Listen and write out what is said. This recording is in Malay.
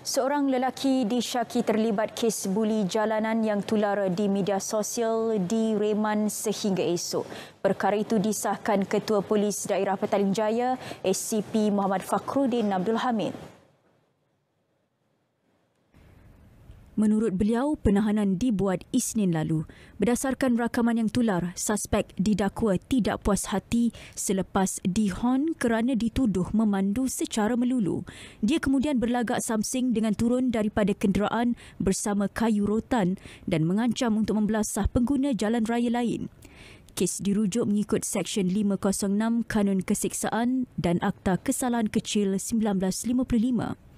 Seorang lelaki disyaki terlibat kes buli jalanan yang tular di media sosial di Reman sehingga esok. Perkara itu disahkan Ketua Polis Daerah Petaling Jaya, SCP Muhammad Fakhrudin Abdul Hamid. menurut beliau penahanan dibuat Isnin lalu. Berdasarkan rakaman yang tular, suspek didakwa tidak puas hati selepas dihon kerana dituduh memandu secara melulu. Dia kemudian berlagak samsing dengan turun daripada kenderaan bersama kayu rotan dan mengancam untuk membelasah pengguna jalan raya lain. Kes dirujuk mengikut Seksyen 506 Kanun Kesiksaan dan Akta Kesalahan Kecil 1955.